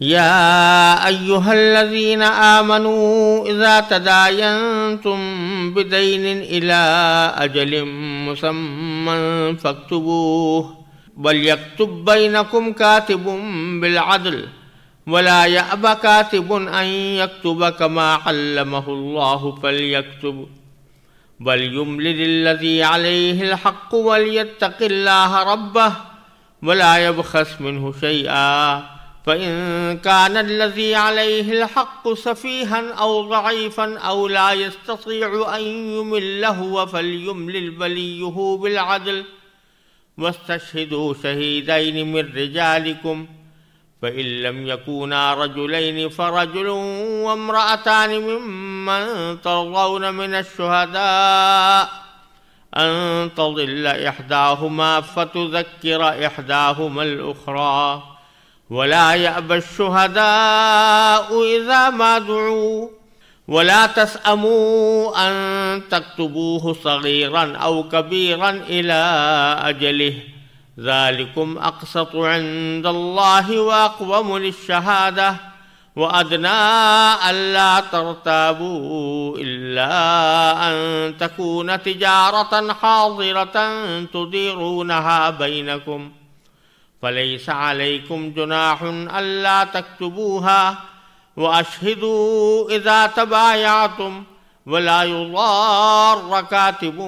يا أيها الذين آمنوا إذا تداينتم بدين إلى أجل مسمى فاكتبوه وليكتب بينكم كاتب بالعدل ولا يأبى كاتب أن يكتب كما علمه الله فليكتب وليملل الذي عليه الحق وليتق الله ربه ولا يبخس منه شيئا فإن كان الذي عليه الحق سفيها أو ضعيفا أو لا يستطيع أن يمل هو فليملل بليه بالعدل واستشهدوا شهيدين من رجالكم فإن لم يكونا رجلين فرجل وامرأتان ممن ترضون من الشهداء أن تضل إحداهما فتذكر إحداهما الأخرى ولا يأبى الشهداء إذا ما دعوا ولا تسأموا أن تكتبوه صغيرا أو كبيرا إلى أجله ذلكم أقسط عند الله وأقوم للشهادة وأدنى ألا ترتابوا إلا أن تكون تجارة حاضرة تديرونها بينكم ۖ فليس عليكم جناح ألا تكتبوها وأشهدوا إذا تبايعتم ولا يضار كاتب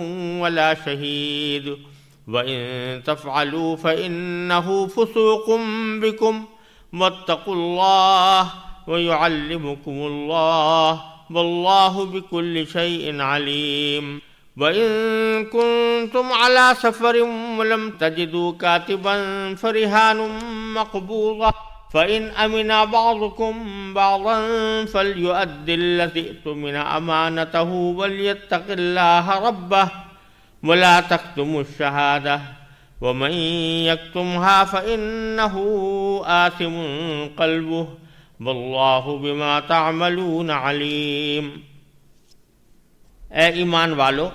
ولا شهيد وإن تفعلوا فإنه فسوق بكم واتقوا الله ويعلمكم الله والله بكل شيء عليم وإن كنتم على سفر ولم تجدوا كاتبا فرهان مقبوضة فإن أمن بعضكم بعضا فليؤد الذي اؤتمن أمانته وليتق الله ربه ولا تكتموا الشهادة ومن يكتمها فإنه آثم قلبه والله بما تعملون عليم اے ایمان والو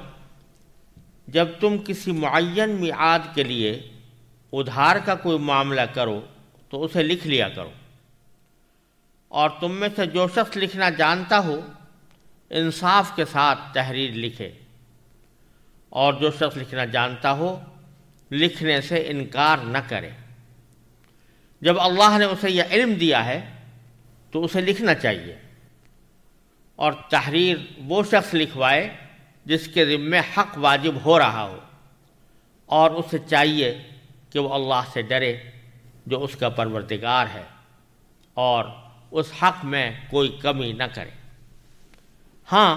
जब तुम किसी मुन मियाद के लिए उधार का कोई मामला करो तो उसे लिख लिया करो और तुम में से जो शख्स लिखना जानता हो इंसाफ के साथ तहरीर लिखे और जो शख्स लिखना जानता हो लिखने से इनकार न करे जब अल्लाह ने उसे यह इल्म दिया है तो उसे लिखना चाहिए और तहरीर वो शख्स लिखवाए जिसके ज़िम्मे हक वाजिब हो रहा हो और उसे चाहिए कि वो अल्लाह से डरे जो उसका परवरदिगार है और उस हक़ में कोई कमी न करे हाँ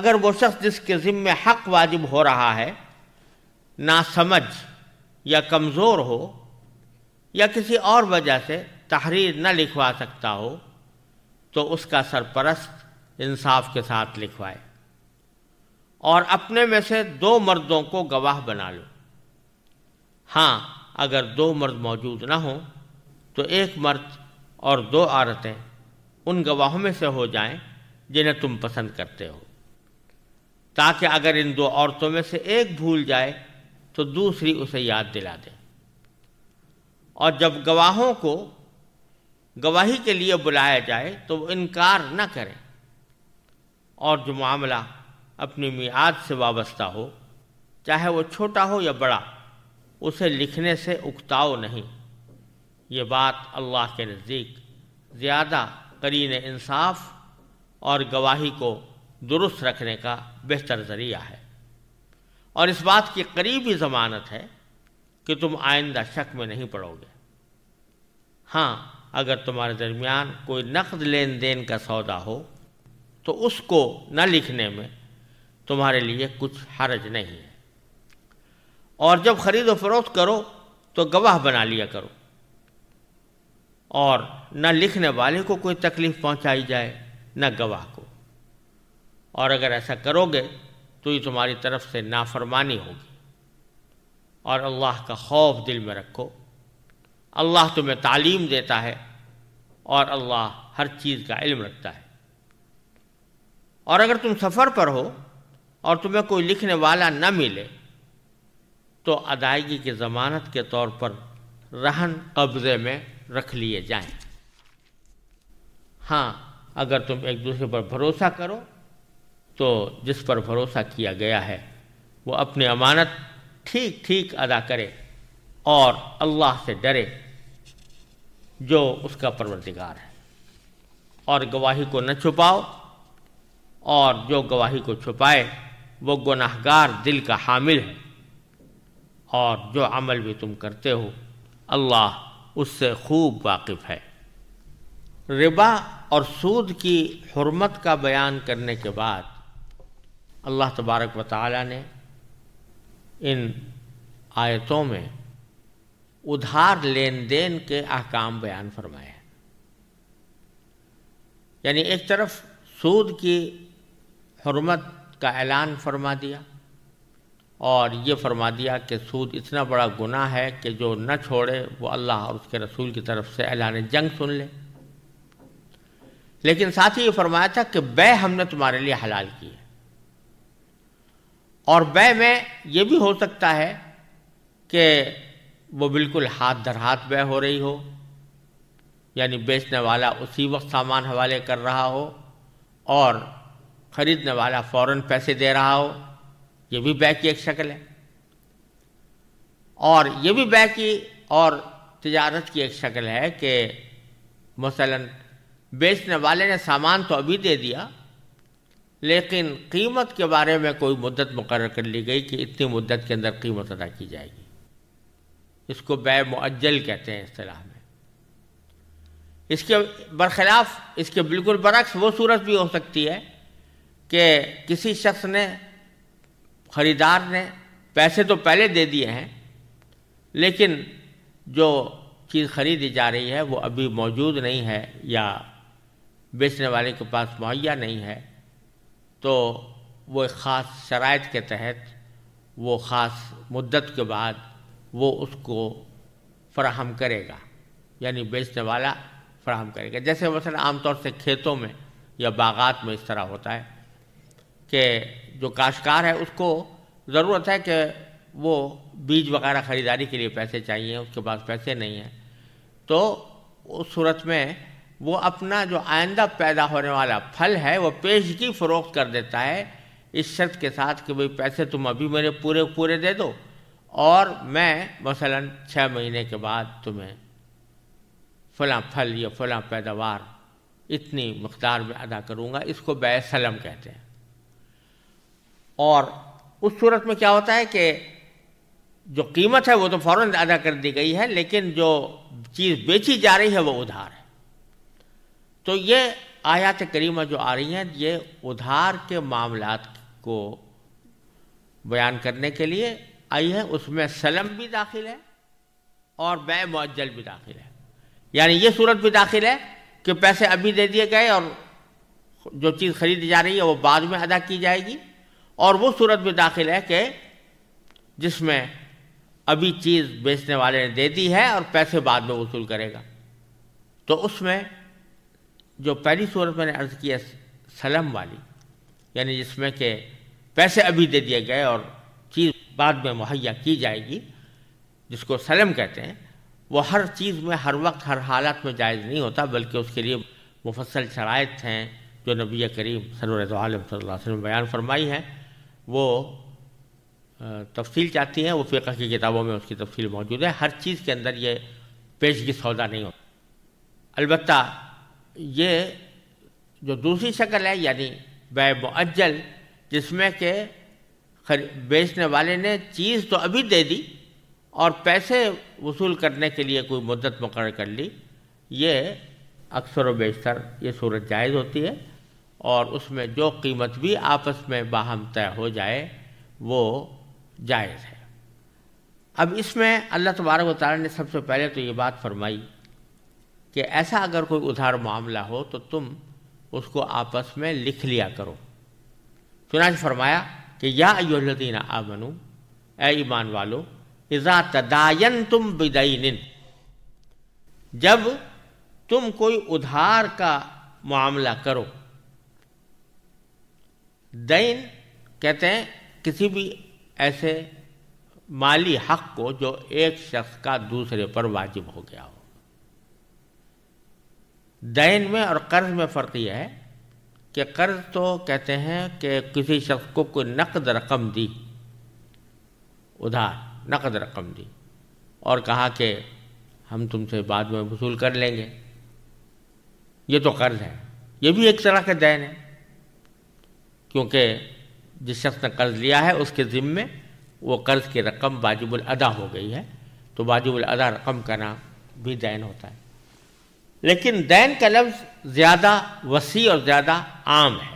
अगर वो शख्स जिसके ज़िम्मे हक़ वाजिब हो रहा है ना समझ या कमज़ोर हो या किसी और वजह से तहरीर न लिखवा सकता हो तो उसका सरपरस्त इंसाफ के साथ लिखवाए और अपने में से दो मर्दों को गवाह बना लो हाँ अगर दो मर्द मौजूद ना हो तो एक मर्द और दो औरतें उन गवाहों में से हो जाएं जिन्हें तुम पसंद करते हो ताकि अगर इन दो औरतों में से एक भूल जाए तो दूसरी उसे याद दिला दे और जब गवाहों को गवाही के लिए बुलाया जाए तो वो इनकार न करें और जो मामला अपनी मियाद से वाबस्ता हो चाहे वो छोटा हो या बड़ा उसे लिखने से उकताओ नहीं ये बात अल्लाह के नज़दीक ज़्यादा करीन इंसाफ और गवाही को दुरुस्त रखने का बेहतर ज़रिया है और इस बात की करीबी ज़मानत है कि तुम आइंदा शक में नहीं पड़ोगे हाँ अगर तुम्हारे दरमियान कोई नकद लेन देन का सौदा हो तो उसको न लिखने में तुम्हारे लिए कुछ हर्ज नहीं है और जब खरीद व फरोख्त करो तो गवाह बना लिया करो और न लिखने वाले को कोई तकलीफ पहुंचाई जाए न गवाह को और अगर ऐसा करोगे तो ये तुम्हारी तरफ से नाफरमानी होगी और अल्लाह का खौफ दिल में रखो अल्लाह तुम्हें तालीम देता है और अल्लाह हर चीज़ का इल्म रखता है और अगर तुम सफ़र पर हो और तुम्हें कोई लिखने वाला न मिले तो अदायगी की ज़मानत के तौर पर रहन कब्ज़े में रख लिए जाएं। हाँ अगर तुम एक दूसरे पर भरोसा करो तो जिस पर भरोसा किया गया है वो अपनी अमानत ठीक ठीक अदा करे और अल्लाह से डरे जो उसका परवरदिगार है और गवाही को न छुपाओ और जो गवाही को छुपाए वो गुनाहगार दिल का हामिल है और जो अमल भी तुम करते हो अल्लाह उससे खूब वाकिफ़ है रिबा और सूद की हरमत का बयान करने के बाद अल्लाह तबारक व ने इन आयतों में उधार लेन देन के अहकाम बयान फरमाए हैं यानी एक तरफ सूद की हरमत का ऐलान फरमा दिया और ये फरमा दिया कि सूद इतना बड़ा गुनाह है कि जो न छोड़े वो अल्लाह और उसके रसूल की तरफ से ऐलान जंग सुन ले लेकिन साथ ही ये फरमाया था कि बे हमने तुम्हारे लिए हलाल की है और बे में ये भी हो सकता है कि वो बिल्कुल हाथ दर हाथ बे हो रही हो यानी बेचने वाला उसी वक्त सामान हवाले कर रहा हो और खरीदने वाला फौरन पैसे दे रहा हो यह भी बैग की एक शक्ल है और यह भी बैग की और तजारत की एक शक्ल है कि मसलन बेचने वाले ने सामान तो अभी दे दिया लेकिन कीमत के बारे में कोई मुद्दत मुकर कर ली गई कि इतनी मुद्दत के अंदर कीमत अदा की जाएगी इसको बै मुअज्जल कहते हैं असलाह में इसके बरखिलाफ़ इसके बिल्कुल बरक्स वो सूरत भी हो सकती है कि किसी शख्स ने खरीदार ने पैसे तो पहले दे दिए हैं लेकिन जो चीज़ खरीदी जा रही है वो अभी मौजूद नहीं है या बेचने वाले के पास मुहैया नहीं है तो वो एक ख़ास शराइ के तहत वो ख़ास मुद्दत के बाद वो उसको फ्राहम करेगा यानी बेचने वाला फ्राहम करेगा जैसे मसला आमतौर से खेतों में या बागात में इस तरह होता है के जो काश्कार है उसको ज़रूरत है कि वो बीज वगैरह ख़रीदारी के लिए पैसे चाहिए उसके पास पैसे नहीं हैं तो उस सूरत में वो अपना जो आइंदा पैदा होने वाला फल है वो पेश की फ़रोख्त कर देता है इस शर्त के साथ कि भाई पैसे तुम अभी मेरे पूरे पूरे दे दो और मैं मसलन छः महीने के बाद तुम्हें फला फल या फला पैदावार इतनी मकदार में अदा करूँगा इसको बै कहते हैं और उस सूरत में क्या होता है कि जो कीमत है वो तो फ़ौर अदा कर दी गई है लेकिन जो चीज़ बेची जा रही है वो उधार है तो ये आयात करीमा जो आ रही हैं ये उधार के मामलात को बयान करने के लिए आई है उसमें सलम भी दाखिल है और बे मुअज्जल भी दाखिल है यानी ये सूरत भी दाखिल है कि पैसे अभी दे दिए गए और जो चीज़ खरीदी जा रही है वो बाद में अदा की जाएगी और वो सूरत भी दाखिल है कि जिसमें अभी चीज़ बेचने वाले ने दे दी है और पैसे बाद में वसूल करेगा तो उसमें जो पहली सूरत मैंने अर्ज़ किया सलम वाली यानी जिसमें के पैसे अभी दे दिए गए और चीज़ बाद में मुहैया की जाएगी जिसको सलम कहते हैं वो हर चीज़ में हर वक्त हर हालत में जायज़ नहीं होता बल्कि उसके लिए मुफसल शरात हैं जो नबी करीम सल्लल्लाहु अलैहि वसल्लम बयान फरमाई हैं वो तफसील चाहती हैं वो फ़िका की किताबों में उसकी तफसील मौजूद है हर चीज़ के अंदर ये पेश की सौदा नहीं होता अलबत् ये जो दूसरी शक्ल है यानी बै जिसमें के बेचने वाले ने चीज़ तो अभी दे दी और पैसे वसूल करने के लिए कोई मदद मुकर कर ली ये अक्सर व बेशतर ये सूरत जायज़ होती है और उसमें जो कीमत भी आपस में बाहम तय हो जाए वो जायज़ है अब इसमें अल्लाह तबारक तारा ने सबसे पहले तो ये बात फरमाई कि ऐसा अगर कोई उधार मामला हो तो तुम उसको आपस में लिख लिया करो चुनाच फरमाया कि या अयोलदीन आमनु ए ईमान वालो इज़ा तदायन तुम बिदईन जब तुम कोई उधार का मामला करो दैन कहते हैं किसी भी ऐसे माली हक को जो एक शख्स का दूसरे पर वाजिब हो गया हो दैन में और कर्ज में फ़र्क यह है कि कर्ज तो कहते हैं कि किसी शख्स को कोई नकद रकम दी उधार नकद रकम दी और कहा कि हम तुमसे बाद में वसूल कर लेंगे ये तो कर्ज है ये भी एक तरह का दैन है क्योंकि जिस शख्स ने कर्ज़ लिया है उसके ज़िम्मे वो कर्ज़ की रकम वाजिबुल अदा हो गई है तो वाजिबुल अदा रकम का नाम भी दैन होता है लेकिन दैन का लफ्ज़ ज़्यादा वसी और ज़्यादा आम है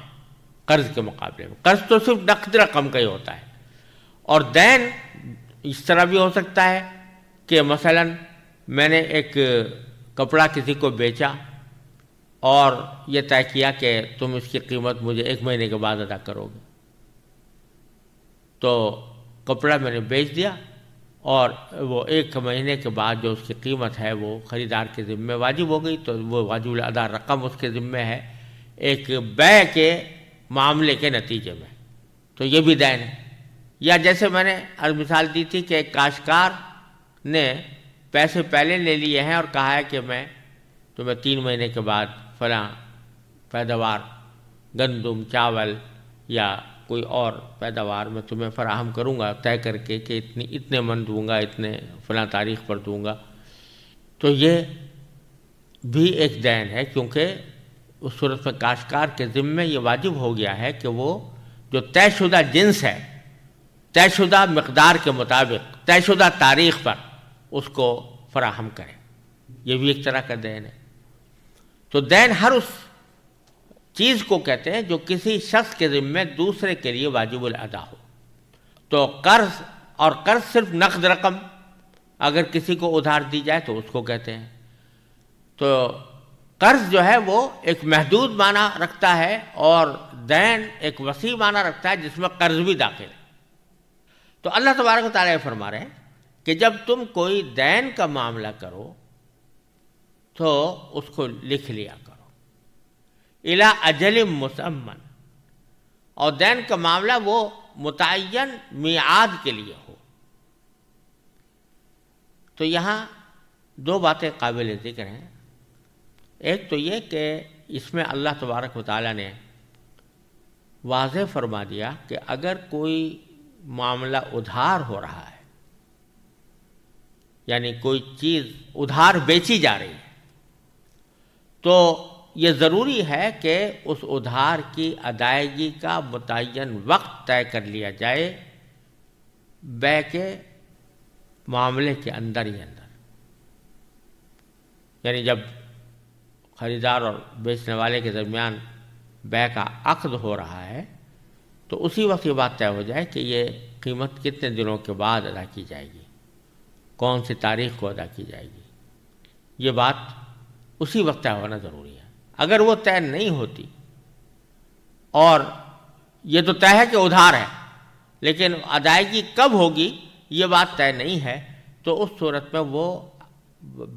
कर्ज़ के मुकाबले में कर्ज़ तो सिर्फ नकद रकम का ही होता है और दैन इस तरह भी हो सकता है कि मसलन मैंने एक कपड़ा किसी को बेचा और यह तय किया कि तुम इसकी कीमत मुझे एक महीने के बाद अदा करोगे तो कपड़ा मैंने बेच दिया और वो एक महीने के बाद जो उसकी कीमत है वो ख़रीदार के ज़िम्मे वाजिब हो गई तो वो वाजिब अदा रकम उसके ज़िम्मे है एक बै के मामले के नतीजे में तो ये भी दैन है या जैसे मैंने मिसाल दी थी कि एक काशकार ने पैसे पहले ले लिए हैं और कहा है कि मैं तुम्हें तीन महीने के बाद फला पैदावार गंदुम चावल या कोई और पैदावार मैं तुम्हें फराहम करूँगा तय करके कि इतनी इतने मन दूंगा इतने फ़ला तारीख पर दूंगा तो ये भी एक दैन है क्योंकि उस सूरत में काशकार के ज़िम्मे ये वाजिब हो गया है कि वो जो तयशुदा जिन्स है तयशुदा मकदार के मुताबिक तयशुदा तारीख पर उसको फराहम करें यह भी एक तरह का दैन है तो दैन हर उस चीज़ को कहते हैं जो किसी शख्स के जिम्मे दूसरे के लिए वाजिबुल अदा हो तो कर्ज और कर्ज सिर्फ नकद रकम अगर किसी को उधार दी जाए तो उसको कहते हैं तो कर्ज जो है वो एक महदूद माना रखता है और दैन एक वसी माना रखता है जिसमें कर्ज भी दाखिल है तो अल्लाह तबारक तारा फरमा रहे हैं कि जब तुम कोई दैन का मामला करो तो उसको लिख लिया करो इला अजलिम मुसम्मन और दैन का मामला वो मुतन मियाद के लिए हो तो यहाँ दो बातें काबिल जिक्र हैं एक तो ये कि इसमें अल्लाह तबारक वाली ने वाज फरमा दिया कि अगर कोई मामला उधार हो रहा है यानी कोई चीज़ उधार बेची जा रही है तो ये ज़रूरी है कि उस उधार की अदायगी का मुतन वक्त तय कर लिया जाए बै के मामले के अंदर ही अंदर यानी जब ख़रीदार और बेचने वाले के दरमियान बै का अक्द हो रहा है तो उसी वक्त ये बात तय हो जाए कि ये कीमत कितने दिनों के बाद अदा की जाएगी कौन सी तारीख को अदा की जाएगी ये बात उसी वक्त तय होना ज़रूरी है अगर वो तय नहीं होती और ये तो तय है कि उधार है लेकिन अदायगी कब होगी ये बात तय नहीं है तो उस सूरत में वो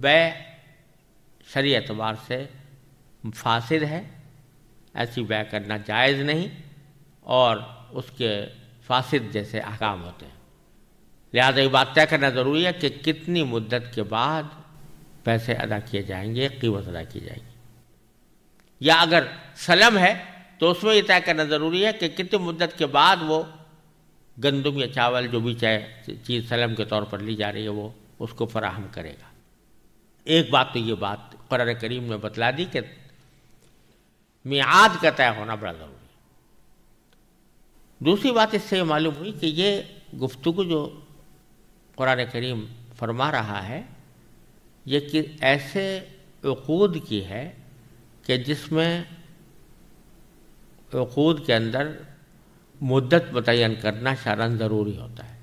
व्यय शरी एतबार से फासिद है ऐसी व्यय करना जायज़ नहीं और उसके फासिद जैसे अहकाम होते हैं लिहाजा ये बात तय करना ज़रूरी है कि कितनी मुद्दत के बाद पैसे अदा किए जाएंगे कीमत अदा की जाएगी या अगर सलम है तो उसमें यह तय करना ज़रूरी है कि कितनी मुद्दत के बाद वो गंदम या चावल जो भी चाहे चीज़ सलम के तौर पर ली जा रही है वो उसको फराहम करेगा एक बात तो ये बात कर करीम ने बतला दी कि मियाद का तय होना बड़ा ज़रूरी दूसरी बात इससे मालूम हुई कि ये गुफ्तु जो कुरान करीम फरमा रहा है ये कि ऐसे वक़ूद की है कि जिसमें वक़ूद के अंदर मुद्दत मुतन करना शारन ज़रूरी होता है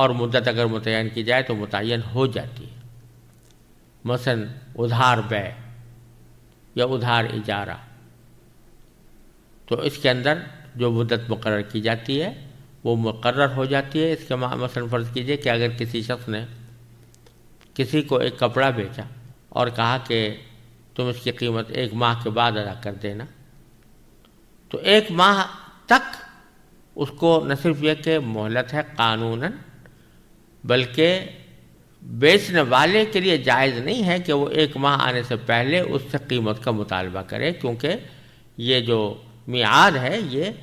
और मुद्दत अगर मुतन की जाए तो मुतन हो जाती है मसन उधार बै या उधार इजारा तो इसके अंदर जो मुद्दत मुकर की जाती है वो मुकर हो जाती है इसके मसन फ़र्ज़ कीजिए कि अगर किसी शख्स ने किसी को एक कपड़ा बेचा और कहा कि तुम इसकी कीमत एक माह के बाद अदा कर देना तो एक माह तक उसको न सिर्फ यह कि मोहलत है कानूनन बल्कि बेचने वाले के लिए जायज़ नहीं है कि वो एक माह आने से पहले उससे कीमत का मुतालबा करे क्योंकि ये जो मियाद है ये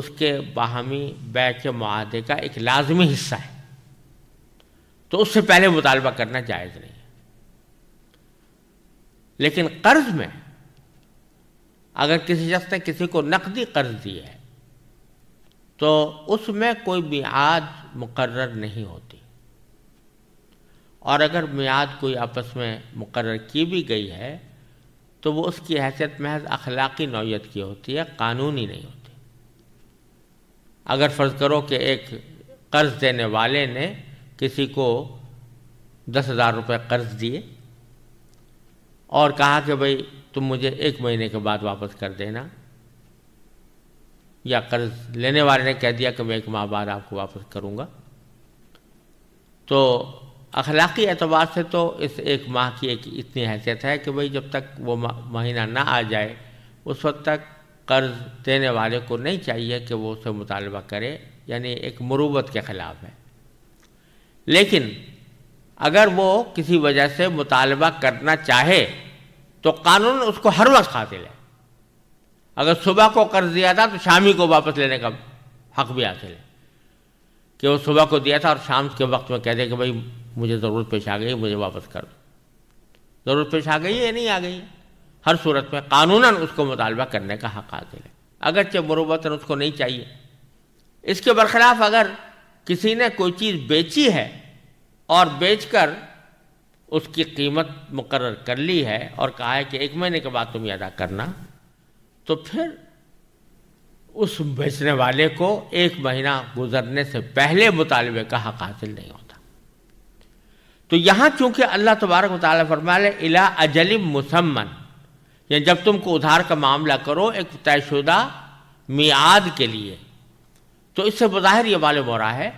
उसके बाहमी बैच के माहे का एक लाजमी हिस्सा है तो उससे पहले मुतालबा करना जायज़ नहीं लेकिन कर्ज में अगर किसी शख्स ने किसी को नकदी कर्ज दी है तो उसमें कोई मियाद मुकर नहीं होती और अगर मियाद कोई आपस में मुकर की भी गई है तो वो उसकी हैसियत महज अखलाकी नौीयत की होती है कानूनी नहीं होती अगर फ़र्ज़ करो कि एक कर्ज़ देने वाले ने किसी को दस हज़ार रुपये कर्ज दिए और कहा कि भाई तुम मुझे एक महीने के बाद वापस कर देना या कर्ज लेने वाले ने कह दिया कि मैं एक माह बाद आपको वापस करूँगा तो अखलाकी एतबार से तो इस एक माह की एक इतनी हैसियत है कि भाई जब तक वो महीना ना आ जाए उस वक्त तक कर्ज देने वाले को नहीं चाहिए कि वो उससे मुतालबा करे यानी एक मरूबत के ख़िलाफ़ है लेकिन अगर वो किसी वजह से मुतालबा करना चाहे तो कानून उसको हर वक्त हासिल है अगर सुबह को कर्ज दिया था तो शाम ही को वापस लेने का हक भी हासिल है कि वो सुबह को दिया था और शाम के वक्त में कह दे कि भाई मुझे ज़रूरत पेश आ गई मुझे वापस कर दो ज़रूरत पेश आ गई या नहीं आ गई हर सूरत में कानून उसको मुतालबा करने का हक हासिल है अगरचे मरूबता उसको नहीं चाहिए इसके बरखिलाफ़ अगर किसी ने कोई चीज़ बेची है और बेचकर उसकी कीमत मुकर कर ली है और कहा है कि एक महीने के बाद तुम अदा करना तो फिर उस बेचने वाले को एक महीना गुजरने से पहले मुतालबे का हक हासिल नहीं होता तो यहाँ चूंकि अल्लाह तबारक मतलब फरमाल इला अजल मुसम्मन या जब तुमको उधार का मामला करो एक तयशुदा मियाद के लिए तो इससे बज़ाहिर ये मालूम हो रहा है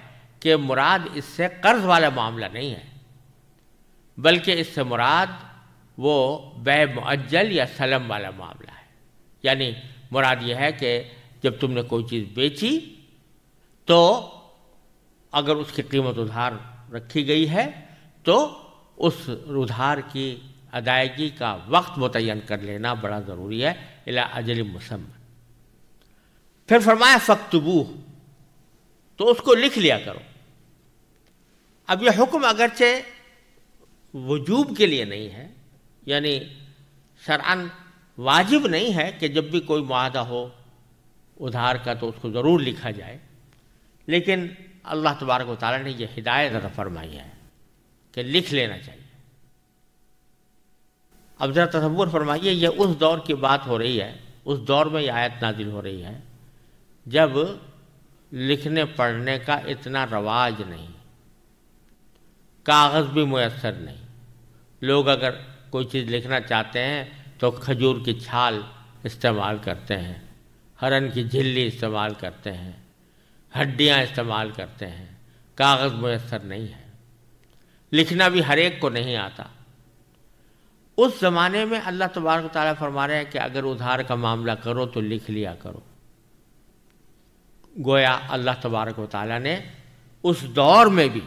कि मुराद इससे कर्ज वाला मामला नहीं है बल्कि इससे मुराद वो बै मुअज्जल या सलम वाला मामला है यानी मुराद यह है कि जब तुमने कोई चीज़ बेची तो अगर उसकी कीमत उधार रखी गई है तो उस उधार की अदायगी का वक्त मुतन कर लेना बड़ा ज़रूरी है इला अजल मुसम्मन फिर फरमाया फ़क्तबू तो उसको लिख लिया करो अब यह हुक्म अगरचे वजूब के लिए नहीं है यानी शरान वाजिब नहीं है कि जब भी कोई माहा हो उधार का तो उसको ज़रूर लिखा जाए लेकिन अल्लाह तबारक वाली ने यह हिदायत अदा फरमाई है कि लिख लेना चाहिए अब ज़रा तस्वुर फरमाइए यह उस दौर की बात हो रही है उस दौर में यह आयत नाजिल हो रही है जब लिखने पढ़ने का इतना रवाज नहीं कागज़ भी मैसर नहीं लोग अगर कोई चीज़ लिखना चाहते हैं तो खजूर की छाल इस्तेमाल करते हैं हरन की झिल्ली इस्तेमाल करते हैं हड्डियाँ इस्तेमाल करते हैं कागज़ मैसर नहीं है लिखना भी हर एक को नहीं आता उस ज़माने में अल्लाह तबारक ताली फरमा रहे हैं कि अगर उधार का मामला करो तो लिख लिया करो गोया अल्लाह तबारक वाली ने उस दौर में भी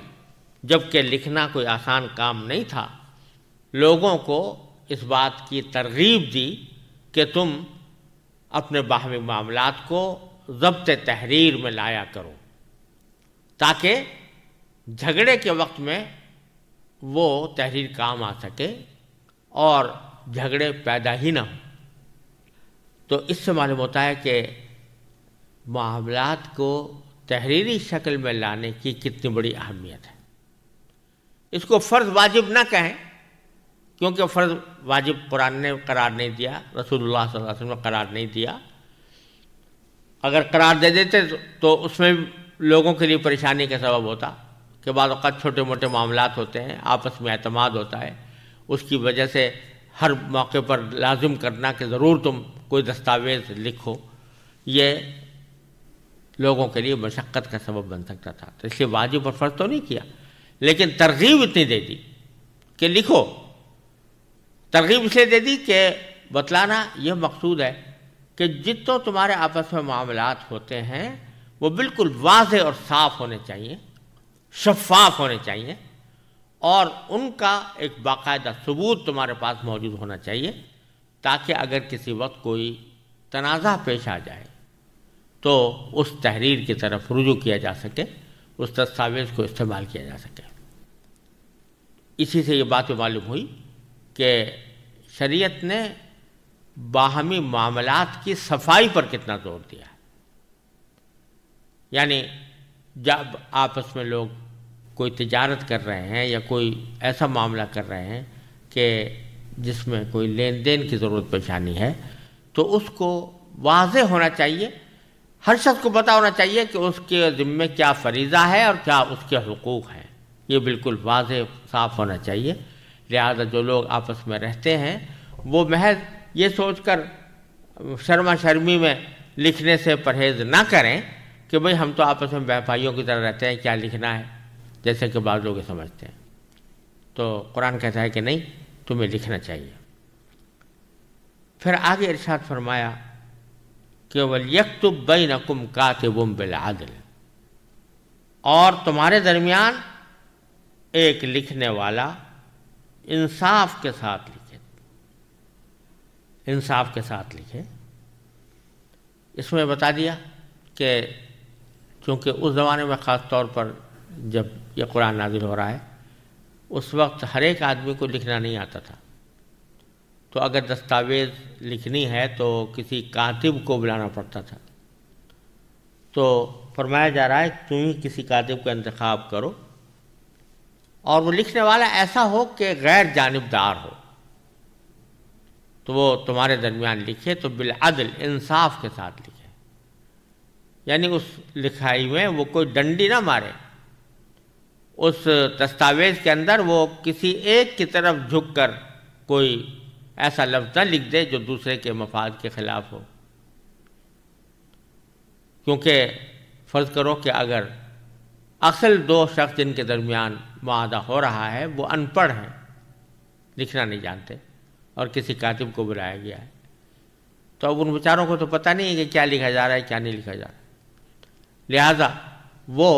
जबकि लिखना कोई आसान काम नहीं था लोगों को इस बात की तरगीब दी कि तुम अपने बाहमी मामला को जब्त तहरीर में लाया करो ताकि झगड़े के वक्त में वो तहरीर काम आ सके और झगड़े पैदा ही ना हो तो इससे मालूम होता है कि मामलात को तहरीरी शक्ल में लाने की कितनी बड़ी अहमियत है इसको फ़र्ज वाजिब ना कहें क्योंकि फ़र्ज वाजिब कुरान ने करार नहीं दिया रसूलुल्लाह सल्लल्लाहु अलैहि वसल्लम ने करार नहीं दिया अगर करार दे देते तो, तो उसमें लोगों के लिए परेशानी का सबब होता कि बाद अवत छोटे मोटे मामला होते हैं आपस में अतमाद होता है उसकी वजह से हर मौके पर लाजम करना कि ज़रूर तुम कोई दस्तावेज़ लिखो ये लोगों के लिए मशक्क़त का सबब बन सकता था तो इसलिए वाजिब और फर्ज तो नहीं किया लेकिन तरगीब इतनी दे दी कि लिखो तरगीब इसलिए दे दी कि बतलाना यह मकसूद है कि जितने तुम्हारे आपस में मामलात होते हैं वो बिल्कुल वाज और साफ होने चाहिए शफाफ होने चाहिए और उनका एक बाकायदा सबूत तुम्हारे पास मौजूद होना चाहिए ताकि अगर किसी वक्त कोई तनाज़ा पेश आ जाए तो उस तहरीर की तरफ रुजू किया जा सके उस दस्तावेज़ को इस्तेमाल किया जा सके इसी से ये बात मालूम हुई कि शरीयत ने बाहमी मामलात की सफाई पर कितना जोर दिया यानी जब आपस में लोग कोई तजारत कर रहे हैं या कोई ऐसा मामला कर रहे हैं कि जिसमें कोई लेन देन की ज़रूरत पेश है तो उसको वाज होना चाहिए हर शख्स को पता होना चाहिए कि उसके ज़िम्मे क्या फरीज़ा है और क्या उसके हकूक़ हैं ये बिल्कुल वाज साफ होना चाहिए लिहाजा जो लोग आपस में रहते हैं वो महज ये सोच कर शर्मा शर्मी में लिखने से परहेज़ ना करें कि भाई हम तो आपस में व्यापारियों की तरह रहते हैं क्या लिखना है जैसे कि बाद लोग समझते हैं तो कुरान कहता है कि नहीं तुम्हें लिखना चाहिए फिर आगे इरशाद फरमाया केवल यकतुब बई नकुम कातिबुम बिल आदल और तुम्हारे दरमियान एक लिखने वाला इंसाफ के साथ लिखे इंसाफ के साथ लिखे इसमें बता दिया कि क्योंकि उस ज़माने में ख़ास तौर पर जब यह कुरान नाजिल हो रहा है उस वक्त हर एक आदमी को लिखना नहीं आता था तो अगर दस्तावेज़ लिखनी है तो किसी कातिब को बुलाना पड़ता था तो फरमाया जा रहा है तुम ही किसी कातिब का इंतखब करो और वो लिखने वाला ऐसा हो कि गैर जानबदार हो तो वो तुम्हारे दरमियान लिखे तो बिलअदल इंसाफ के साथ लिखे यानी उस लिखाई में वो कोई डंडी ना मारे उस दस्तावेज़ के अंदर वो किसी एक की तरफ झुककर कोई ऐसा लफ्ज़ ना लिख दे जो दूसरे के मफाद के ख़िलाफ़ हो क्योंकि फ़र्ज़ करो कि अगर असल दो शख्स जिनके दरमियान मुआदा हो रहा है वो अनपढ़ हैं लिखना नहीं जानते और किसी कातिब को बुलाया गया है तो अब उन बेचारों को तो पता नहीं है कि क्या लिखा जा रहा है क्या नहीं लिखा जा रहा है लिहाजा वो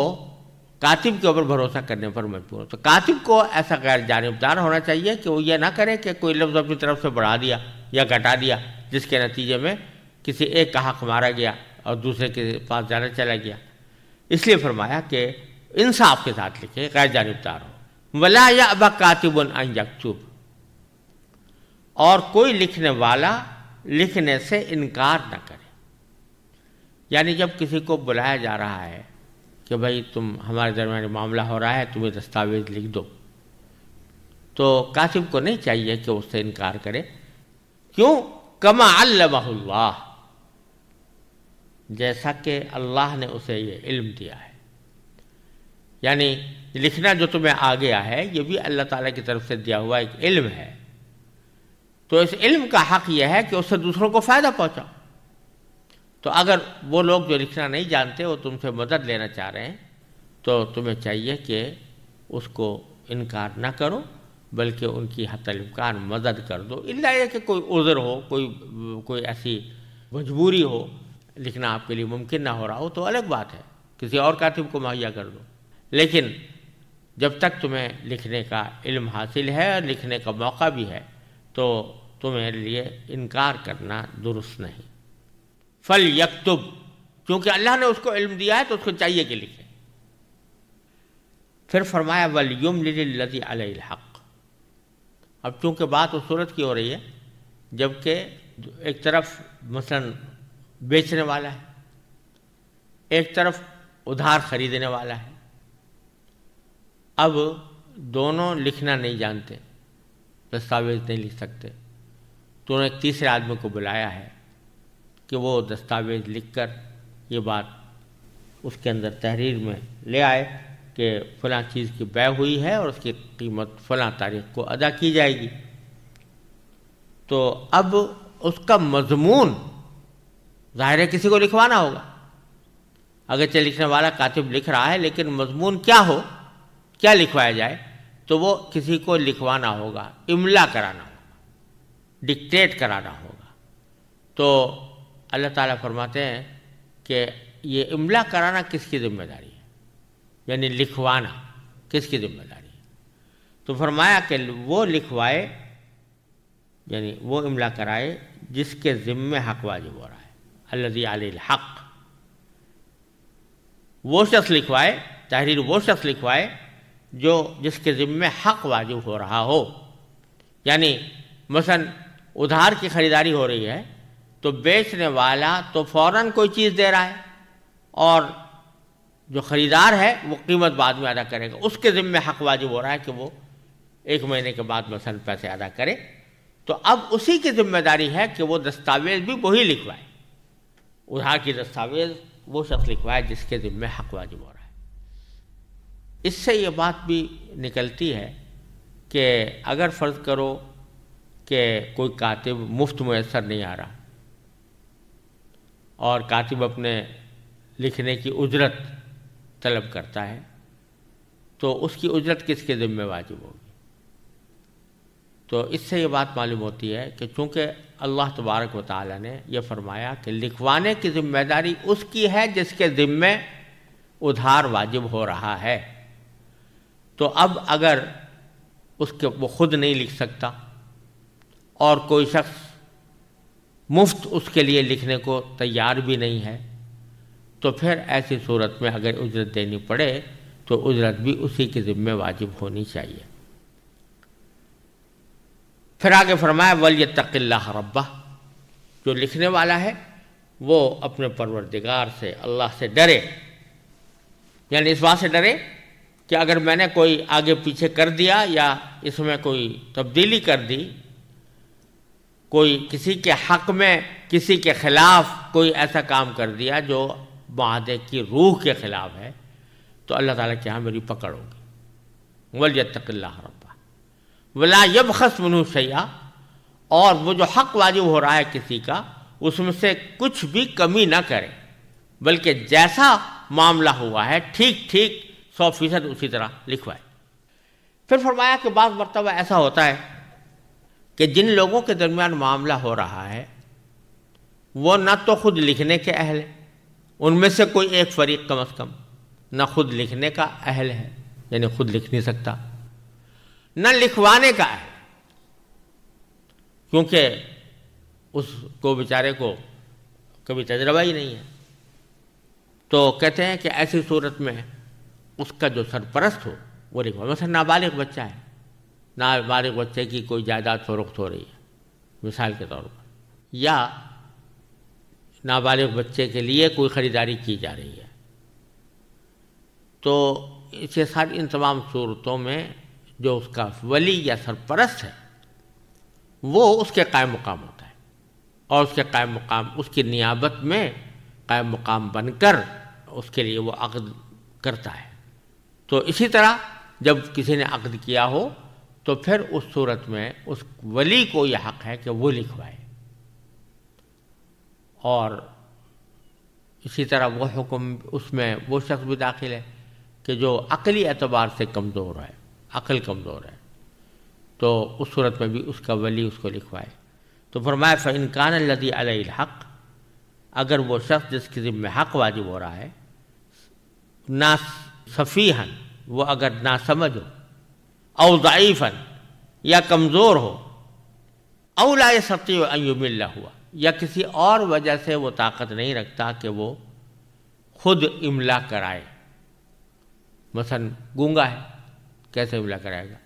कातिब के ऊपर भरोसा करने पर मजबूर हो तो कातिब को ऐसा गैर जानबदार होना चाहिए कि वो ये ना करे कि कोई लफ्ज़ अपनी तरफ से बढ़ा दिया या घटा दिया जिसके नतीजे में किसी एक का हक मारा गया और दूसरे के पास जाना चला गया इसलिए फरमाया कि इंसाफ के साथ लिखे गैर जानबदार हो वला या अब कातिब चुप और कोई लिखने वाला लिखने से इनकार ना करे यानी जब किसी को बुलाया जा रहा है कि भाई तुम हमारे दरमियान मामला हो रहा है तुम्हें दस्तावेज लिख दो तो कासिम को नहीं चाहिए कि उससे इनकार करे क्यों कमा अल्लाह जैसा कि अल्लाह ने उसे ये इल्म दिया है यानी लिखना जो तुम्हें आ गया है ये भी अल्लाह ताला की तरफ से दिया हुआ एक इल्म है तो इस इल्म का हक यह है कि उससे दूसरों को फ़ायदा पहुँचाओ तो अगर वो लोग जो लिखना नहीं जानते वो तुमसे मदद लेना चाह रहे हैं तो तुम्हें चाहिए कि उसको इनकार ना करो बल्कि उनकी हतलकार मदद कर दो इल्ला ये कि कोई उज़र हो कोई कोई ऐसी मजबूरी हो लिखना आपके लिए मुमकिन ना हो रहा हो तो अलग बात है किसी और कातिब को मुहैया कर दो लेकिन जब तक तुम्हें लिखने का इल्म हासिल है और लिखने का मौका भी है तो तुम्हारे लिए इनकार करना दुरुस्त नहीं फल यकतुब क्योंकि अल्लाह ने उसको इल्म दिया है तो उसको चाहिए कि लिखे फिर फरमाया वलयुम लजी अलहक अब चूंकि बात उस सूरत की हो रही है जबकि एक तरफ मसलन बेचने वाला है एक तरफ उधार खरीदने वाला है अब दोनों लिखना नहीं जानते दस्तावेज नहीं लिख सकते तो उन्होंने तीसरे आदमी को बुलाया है कि वो दस्तावेज़ लिखकर ये बात उसके अंदर तहरीर में ले आए कि फ़लाँ चीज़ की बै हुई है और उसकी कीमत फ़लाँ तारीख को अदा की जाएगी तो अब उसका मजमून ज़ाहिर है किसी को लिखवाना होगा अगरचे लिखने वाला कातिब लिख रहा है लेकिन मजमून क्या हो क्या लिखवाया जाए तो वो किसी को लिखवाना होगा इमला कराना होगा डिक्टेट कराना होगा तो अल्लाह ताला फरमाते हैं कि ये इमला कराना किसकी जिम्मेदारी है यानी लिखवाना किसकी जिम्मेदारी है तो फरमाया कि वो लिखवाए यानी वो इमला कराए जिसके ज़िम्मे हक वाजिब हो रहा है अल्लाजी आलिल हक़ वो शख्स लिखवाए तहरीर वो शख्स लिखवाए जो जिसके ज़िम्मे हक़ वाजिब हो रहा हो यानी मसन उधार की ख़रीदारी हो रही है तो बेचने वाला तो फौरन कोई चीज़ दे रहा है और जो ख़रीदार है वो कीमत बाद में अदा करेगा उसके ज़िम्मे हक वाजिब हो रहा है कि वो एक महीने के बाद मसल पैसे अदा करे तो अब उसी की जिम्मेदारी है कि वो दस्तावेज़ भी वही लिखवाए उधार की दस्तावेज़ वो शख्स लिखवाए जिसके ज़िम्मे हक वाजिब हो रहा है इससे ये बात भी निकलती है कि अगर फ़र्ज़ करो कि कोई कातिब मुफ्त मैसर नहीं आ रहा और कातिब अपने लिखने की उजरत तलब करता है तो उसकी उजरत किसके ज़िम्मे वाजिब होगी तो इससे ये बात मालूम होती है कि चूँकि अल्लाह तबारक व ताली ने यह फरमाया कि लिखवाने की जिम्मेदारी उसकी है जिसके ज़िम्मे उधार वाजिब हो रहा है तो अब अगर उसके वो खुद नहीं लिख सकता और कोई शख्स मुफ्त उसके लिए लिखने को तैयार भी नहीं है तो फिर ऐसी सूरत में अगर उजरत देनी पड़े तो उजरत भी उसी के ज़िम्मे वाजिब होनी चाहिए फिर आगे फरमाया वल तकल्ला रब्बा जो लिखने वाला है वो अपने परवरदिगार से अल्लाह से डरे यानी इस बात से डरे कि अगर मैंने कोई आगे पीछे कर दिया या इसमें कोई तब्दीली कर दी कोई किसी के हक में किसी के ख़िलाफ़ कोई ऐसा काम कर दिया जो माहदे की रूह के ख़िलाफ़ है तो अल्लाह ताला के यहाँ मेरी पकड़ होगी वल यतकल्ला रब्बा वला यब खस मनुषया और वो जो हक वाजिब हो रहा है किसी का उसमें से कुछ भी कमी ना करे बल्कि जैसा मामला हुआ है ठीक ठीक सौ फीसद उसी तरह लिखवाए फिर फरमाया कि बाद मरतबा ऐसा होता है कि जिन लोगों के दरमियान मामला हो रहा है वो न तो खुद लिखने के अहल है उनमें से कोई एक फरीक कम अज़ कम न खुद लिखने का अहल है यानी खुद लिख नहीं सकता न लिखवाने का अहल क्योंकि उसको बेचारे को कभी तजर्बा ही नहीं है तो कहते हैं कि ऐसी सूरत में उसका जो सरपरस्त हो वो लिखवा सर नाबालिग बच्चा है नाबालिग बच्चे की कोई जायदाद फरोख्त हो रही है मिसाल के तौर पर या नाबालिग बच्चे के लिए कोई ख़रीदारी की जा रही है तो इसके साथ इन तमाम सूरतों में जो उसका वली या सरपरस्त है वो उसके कायम मुकाम होता है और उसके कायम मुकाम उसकी नियाबत में कायम मुकाम बनकर उसके लिए वो अकद करता है तो इसी तरह जब किसी ने अकद किया हो तो फिर उस सूरत में उस वली को यह हक है कि वो लिखवाए और इसी तरह वो हुक्म उसमें वो शख्स भी दाखिल है कि जो अकली एतबार से कमज़ोर है अकल कमज़ोर है तो उस सूरत में भी उसका वली उसको लिखवाए तो फरमाए फ़िनकान लदी हक अगर वो शख्स जिसके ज़िम्मे हक वाजिब हो रहा है ना सफ़ीहन वो अगर ना समझ हो अवज़ाइफन या कमज़ोर हो अवलाए सत्य अयुमिल्ला हुआ या किसी और वजह से वो ताकत नहीं रखता कि वो खुद इमला कराए मसन गूंगा है कैसे इमला कराएगा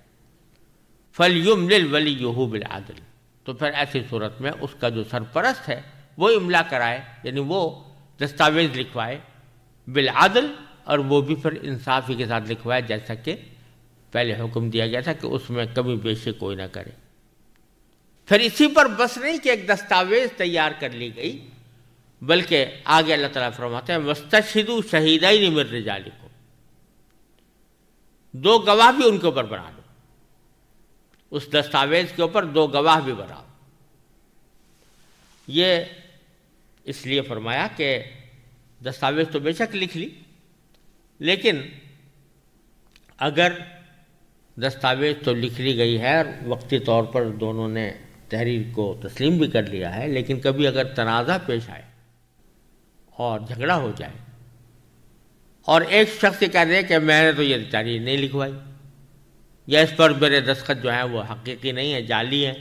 फल युम लिल वली यहू बिल आदिल तो फिर ऐसी सूरत में उसका जो सरपरस्त है वो इमला कराए यानी वो दस्तावेज़ लिखवाए बिल और वो भी फिर इंसाफ़ी के साथ लिखवाए जैसा कि पहले हुक्म दिया गया था कि उसमें कभी पेशी कोई ना करे फिर इसी पर बस नहीं कि एक दस्तावेज तैयार कर ली गई बल्कि आगे अल्लाह ताला फरमाते हैं मस्तशिदु शहीदा ही नहीं जाली को दो गवाह भी उनके ऊपर बना दो उस दस्तावेज के ऊपर दो गवाह भी बनाओ ये इसलिए फरमाया कि दस्तावेज तो बेशक लिख ली लेकिन अगर दस्तावेज़ तो लिख ली गई है और वक्ती तौर पर दोनों ने तहरीर को तस्लीम भी कर लिया है लेकिन कभी अगर तनाज़ा पेश आए और झगड़ा हो जाए और एक शख्स कह हैं कि मैंने तो ये तहरीर नहीं लिखवाई या इस पर मेरे दस्खत जो हैं वो हकीकी नहीं है जाली है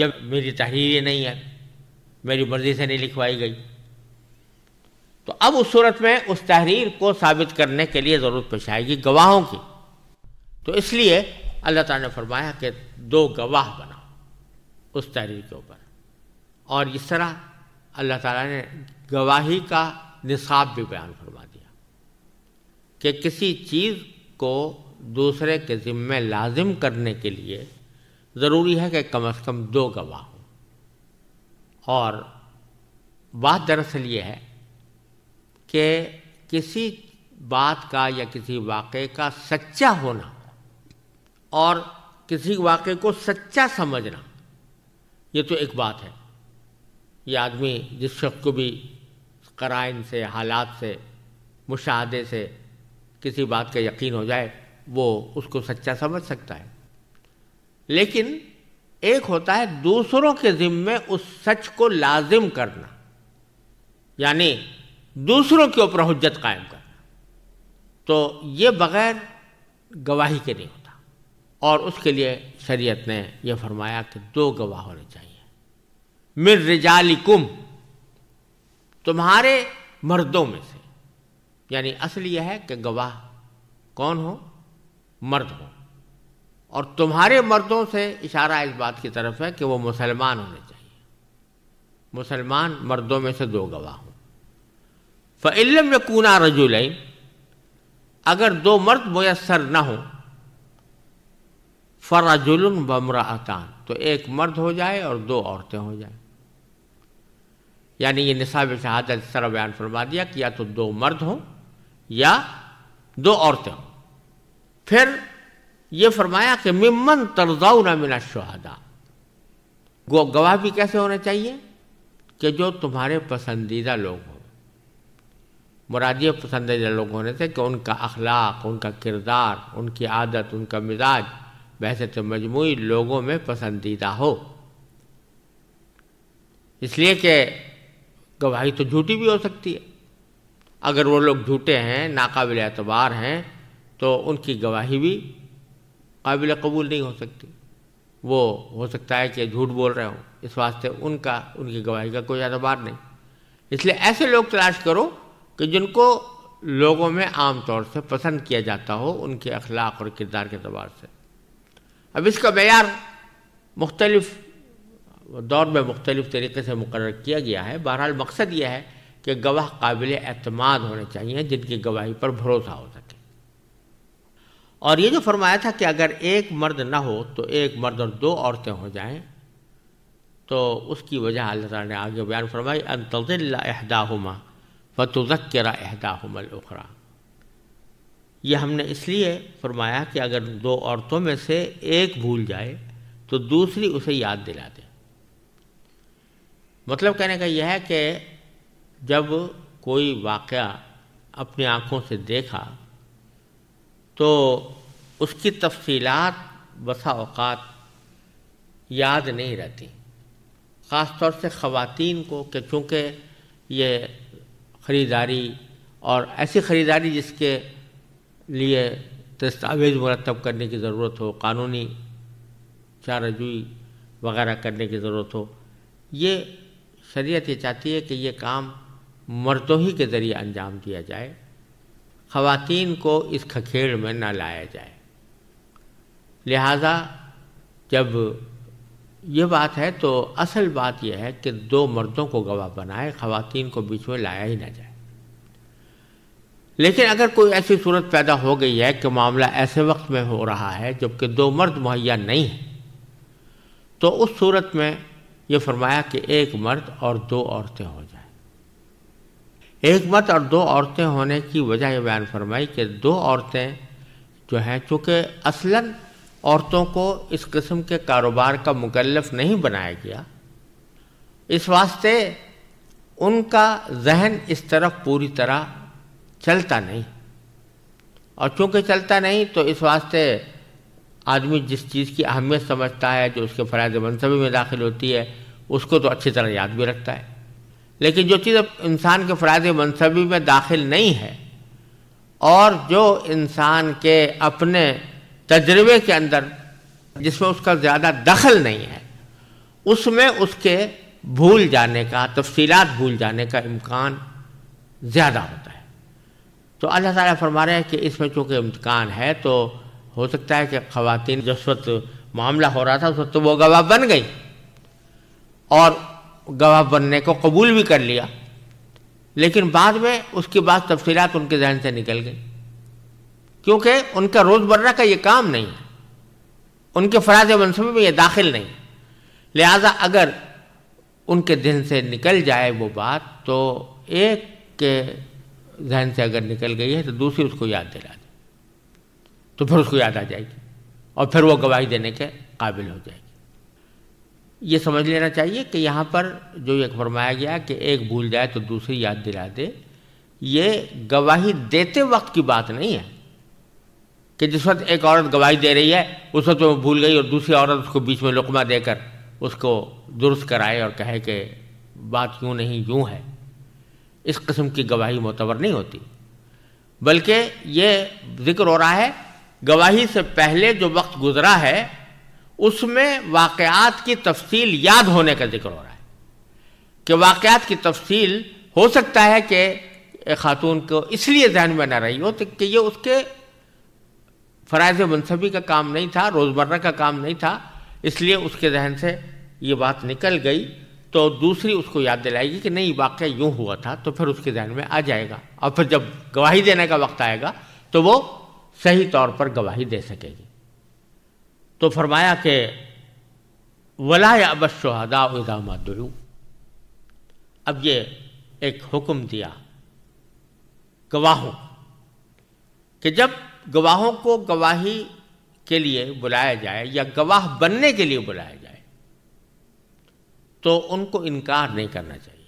जब मेरी तहरीर ही नहीं है मेरी मर्ज़ी से नहीं लिखवाई गई तो अब उस सूरत में उस तहरीर को साबित करने के लिए ज़रूरत पेश आएगी गवाहों की तो इसलिए अल्लाह ताला ने फरमाया कि दो गवाह बनाओ उस तहरीर के ऊपर और इस तरह अल्लाह ताला ने गवाही का निसाब भी बयान फरमा दिया कि किसी चीज़ को दूसरे के ज़िम्मे लाजिम करने के लिए ज़रूरी है कि कम अज़ कम दो गवाह हों और बात दरअसल ये है कि किसी बात का या किसी वाक़े का सच्चा होना और किसी वाक्य को सच्चा समझना ये तो एक बात है ये आदमी जिस शख्स को भी कराइन से हालात से मुशाहदे से किसी बात का यकीन हो जाए वो उसको सच्चा समझ सकता है लेकिन एक होता है दूसरों के जिम्मे उस सच को लाजिम करना यानी दूसरों के ऊपर हजत कायम करना तो ये बगैर गवाही के नहीं होता और उसके लिए शरीयत ने यह फरमाया कि दो गवाह होने चाहिए मिर रिजालिकुम तुम्हारे मर्दों में से यानी असल यह है कि गवाह कौन हो मर्द हो और तुम्हारे मर्दों से इशारा इस बात की तरफ है कि वो मुसलमान होने चाहिए मुसलमान मर्दों में से दो गवाह हों फ़िल्म कूना रजुलैन अगर दो मर्द मैसर न हों फ़राजुलन बमरातान तो एक मर्द हो जाए और दो औरतें हो जाए यानी ये निसाब शहादत इस तरह बयान फरमा दिया कि या तो दो मर्द हों या दो औरतें हों फिर ये फरमाया कि मिमन तरजाऊ ना मिला शहादा गो गवाह भी कैसे होने चाहिए कि जो तुम्हारे पसंदीदा लोग हों मुरादिय पसंदीदा लोग होने से कि उनका अखलाक उनका किरदार उनकी आदत उनका मिजाज वैसे तो मजमू लोगों में पसंदीदा हो इसलिए कि गवाही तो झूठी भी हो सकती है अगर वो लोग झूठे हैं नाकबिल एतबार हैं तो उनकी गवाही भी काबिल कबूल नहीं हो सकती वो हो सकता है कि झूठ बोल रहे हो इस वास्ते उनका उनकी गवाही का कोई एतबार नहीं इसलिए ऐसे लोग तलाश करो कि जिनको लोगों में आम तौर से पसंद किया जाता हो उनके अखलाक और किरदार के अतबार से अब इसका मैार मुख्तलफ दौर में मुख्तलिफ तरीके से मुकर किया गया है बहरहाल मकसद यह है कि गवाह काबिल अतमाद होने चाहिए जिनकी गवाही पर भरोसा हो सके और ये जो फरमाया था कि अगर एक मर्द ना हो तो एक मर्द और दो औरतें हो जाएं तो उसकी वजह अल्लाह ने आगे बयान फरमाई अन तजिल्ला अहदा हुमा व अहदा उखरा ये हमने इसलिए फरमाया कि अगर दो औरतों में से एक भूल जाए तो दूसरी उसे याद दिला दे मतलब कहने का यह है कि जब कोई वाक़ अपनी आँखों से देखा तो उसकी तफसीलात बसा अवत याद नहीं रहती ख़ास तौर से ख़वान को कि चूँकि ये ख़रीदारी और ऐसी ख़रीदारी जिसके लिए दस्तावेज मुरतब करने की ज़रूरत हो कानूनी चारजुई वगैरह करने की ज़रूरत हो ये शरीयत ये चाहती है कि ये काम मर्दों ही के ज़रिए अंजाम दिया जाए ख़वातीन को इस खखेड़ में ना लाया जाए लिहाजा जब ये बात है तो असल बात यह है कि दो मर्दों को गवाह बनाए ख़वातीन को बीच में लाया ही ना जाए लेकिन अगर कोई ऐसी सूरत पैदा हो गई है कि मामला ऐसे वक्त में हो रहा है जबकि दो मर्द मुहैया नहीं है तो उस सूरत में ये फरमाया कि एक मर्द और दो औरतें हो जाए एक मर्द और दो औरतें होने की वजह यह बयान फरमाई कि दो औरतें जो हैं चूँकि असलन औरतों को इस किस्म के कारोबार का मुकलफ नहीं बनाया गया इस वास्ते उनका जहन इस तरफ पूरी तरह चलता नहीं और चूँकि चलता नहीं तो इस वास्ते आदमी जिस चीज़ की अहमियत समझता है जो उसके फ़राज मनसबी में दाखिल होती है उसको तो अच्छी तरह याद भी रखता है लेकिन जो चीज़ इंसान के फ़राज मनसबी में दाखिल नहीं है और जो इंसान के अपने तजर्बे के अंदर जिसमें उसका ज़्यादा दखल नहीं है उसमें उसके भूल जाने का तफसीलात भूल जाने का इम्कान ज़्यादा होता है तो अल्लाह ताला फरमा रहे हैं कि इसमें चूँकि इम्तकान है तो हो सकता है कि ख़वान जिस वक्त मामला हो रहा था उस वक्त तो वो गवाह बन गई और गवाह बनने को कबूल भी कर लिया लेकिन बाद में उसके बाद तफसीत उनके जहन से निकल गई क्योंकि उनका रोज़मर्रा का ये काम नहीं उनके फ़राज मनसूबे में यह दाखिल नहीं लिहाजा अगर उनके दिन से निकल जाए वो बात तो एक के जहन से अगर निकल गई है तो दूसरी उसको याद दिला दे तो फिर उसको याद आ जाएगी और फिर वो गवाही देने के काबिल हो जाएगी ये समझ लेना चाहिए कि यहाँ पर जो ये फरमाया गया कि एक भूल जाए तो दूसरी याद दिला दे ये गवाही देते वक्त की बात नहीं है कि जिस वक्त एक औरत गवाही दे रही है उस वक्त वो भूल गई और दूसरी औरत उसको बीच में लुकमा देकर उसको दुरुस्त कराए और कहे कि बात क्यों नहीं यूँ है इस किस्म की गवाही मोतबर नहीं होती बल्कि ये जिक्र हो रहा है गवाही से पहले जो वक्त गुजरा है उसमें वाक़ात की तफसील याद होने का जिक्र हो रहा है कि वाकयात की तफसील हो सकता है कि ख़ातून को इसलिए जहन में ना रही हो तो कि ये उसके फ़राज़ मनसबी का काम नहीं था रोज़मर्रा का काम नहीं था इसलिए उसके जहन से ये बात निकल गई तो दूसरी उसको याद दिलाएगी कि नहीं वाक्य यूं हुआ था तो फिर उसके जहन में आ जाएगा और फिर जब गवाही देने का वक्त आएगा तो वो सही तौर पर गवाही दे सकेगी तो फरमाया कि वला या शोहदा उदामा अब ये एक हुक्म दिया गवाहों कि जब गवाहों को गवाही के लिए बुलाया जाए या गवाह बनने के लिए बुलाया जाए तो उनको इनकार नहीं करना चाहिए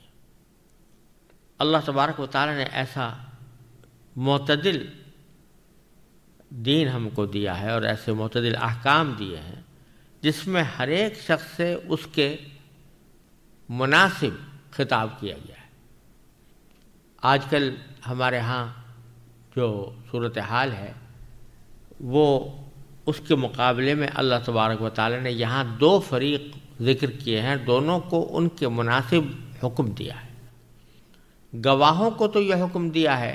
अल्लाह तबारक वाली ने ऐसा मतदिल दीन हमको दिया है और ऐसे मतदिल अहकाम दिए हैं जिसमें हर एक शख्स से उसके मुनासिब खिताब किया गया है आजकल हमारे यहाँ जो सूरत हाल है वो उसके मुकाबले में अल्लाह तबारक वाली ने यहाँ दो फरीक जिक्र किए हैं दोनों को उनके मुनासिब हुक्म दिया है गवाहों को तो यह हुक्म दिया है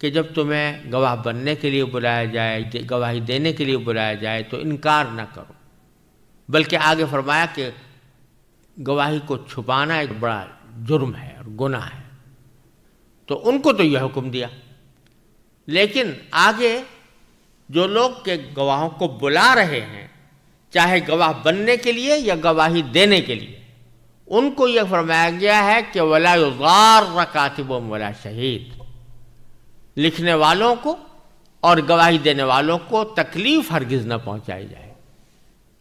कि जब तुम्हें गवाह बनने के लिए बुलाया जाए गवाही देने के लिए बुलाया जाए तो इनकार ना करो बल्कि आगे फरमाया कि गवाही को छुपाना एक बड़ा जुर्म है और गुनाह है तो उनको तो यह हुक्म दिया लेकिन आगे जो लोग के गवाहों को बुला रहे हैं चाहे गवाह बनने के लिए या गवाही देने के लिए उनको यह फरमाया गया है कि वला युजार वला शहीद लिखने वालों को और गवाही देने वालों को तकलीफ हरगिज न पहुंचाई जाए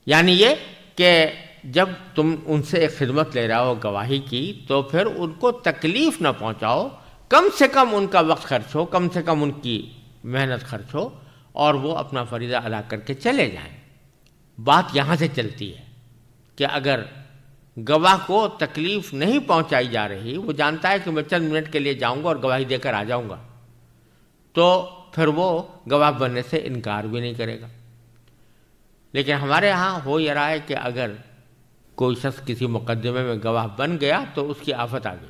यानी ये कि जब तुम उनसे एक खिदमत ले रहे हो गवाही की तो फिर उनको तकलीफ ना पहुंचाओ कम से कम उनका वक्त खर्च हो कम से कम उनकी मेहनत खर्च हो और वो अपना फरीदा अदा करके चले जाएं बात यहाँ से चलती है कि अगर गवाह को तकलीफ नहीं पहुँचाई जा रही वो जानता है कि मैं चंद मिनट के लिए जाऊँगा और गवाही देकर आ जाऊँगा तो फिर वो गवाह बनने से इनकार भी नहीं करेगा लेकिन हमारे यहाँ हो यह रहा है कि अगर कोई शख्स किसी मुकदमे में गवाह बन गया तो उसकी आफत आ गई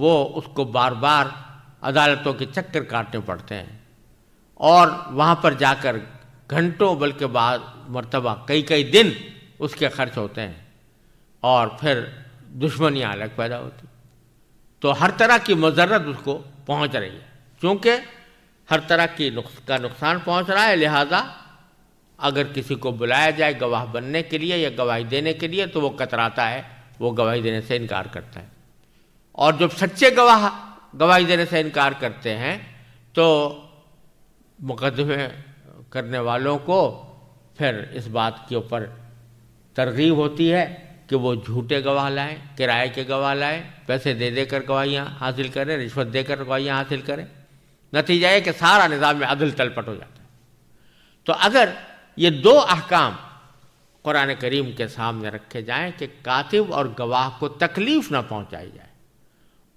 वो उसको बार बार अदालतों के चक्कर काटने पड़ते हैं और वहाँ पर जाकर घंटों बल्कि बाद मरतबा कई कई दिन उसके खर्च होते हैं और फिर दुश्मनियाँ अलग पैदा होती तो हर तरह की मजरत उसको पहुँच रही है क्योंकि हर तरह की नुक्स का नुकसान पहुँच रहा है लिहाजा अगर किसी को बुलाया जाए गवाह बनने के लिए या गवाही देने के लिए तो वो कतराता है वो गवाही देने से इनकार करता है और जब सच्चे गवाह गवाही देने से इनकार करते हैं तो मुकदमे करने वालों को फिर इस बात के ऊपर तरगीब होती है कि वो झूठे गवाह लाएँ किराए के गवाह लाएँ पैसे दे दे कर गवाहियाँ हासिल करें रिश्वत देकर गवाहियाँ हासिल करें नतीजा है कि सारा निज़ाम में अदल तलपट हो जाता है तो अगर ये दो अहकाम कुरान करीम के सामने रखे जाएं कि कातिब और गवाह को तकलीफ़ ना पहुंचाई जाए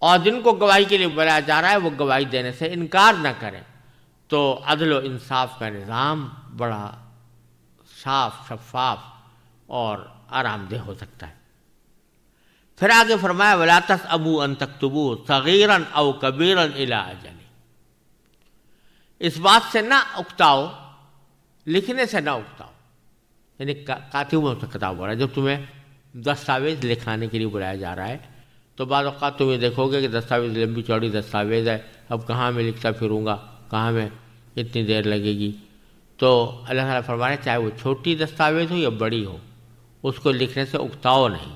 और जिनको गवाही के लिए बुलाया जा रहा है वो गवाही देने से इनकार ना करें तो अदल इंसाफ का निज़ाम बड़ा साफ शफाफ और आरामदेह हो सकता है फिर आगे फरमाया वलातस अबू अन तकतबू सगीरन अव कबीरन इला इस बात से ना उकताओ लिखने से ना उकताओ यानी कातिब में किताब हो रहा है जब तुम्हें दस्तावेज लिखाने के लिए बुलाया जा रहा है तो बाद अवत तुम्हें देखोगे कि दस्तावेज लंबी चौड़ी दस्तावेज है अब कहाँ मैं लिखता फिरूँगा कहाँ में कितनी देर लगेगी तो अल्लाह ताला फरमाने चाहे वो छोटी दस्तावेज़ हो या बड़ी हो उसको लिखने से उकताओ नहीं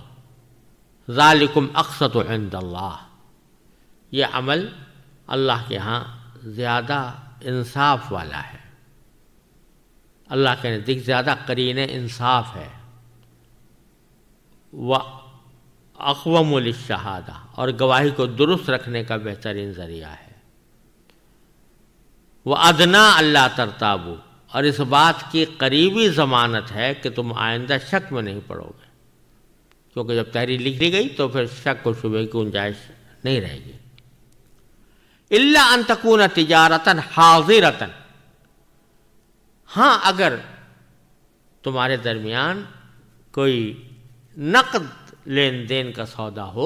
ज़ालिकुम अक्सत अल्लाह ये अमल अल्लाह के यहाँ ज़्यादा इंसाफ वाला है अल्लाह के नज़दीक ज़्यादा करीन इंसाफ है व अकवमुल शहादा और गवाही को दुरुस्त रखने का बेहतरीन ज़रिया है व अदना अल्लाह तरताबू और इस बात की करीबी ज़मानत है कि तुम आइंदा शक में नहीं पड़ोगे क्योंकि जब तहरीर लिख दी गई तो फिर शक और शुबे की गुंजाइश नहीं रहेगी इल्ला अंतकून तिजारतन हाजिरतन हाँ अगर तुम्हारे दरमियान कोई नकद लेन देन का सौदा हो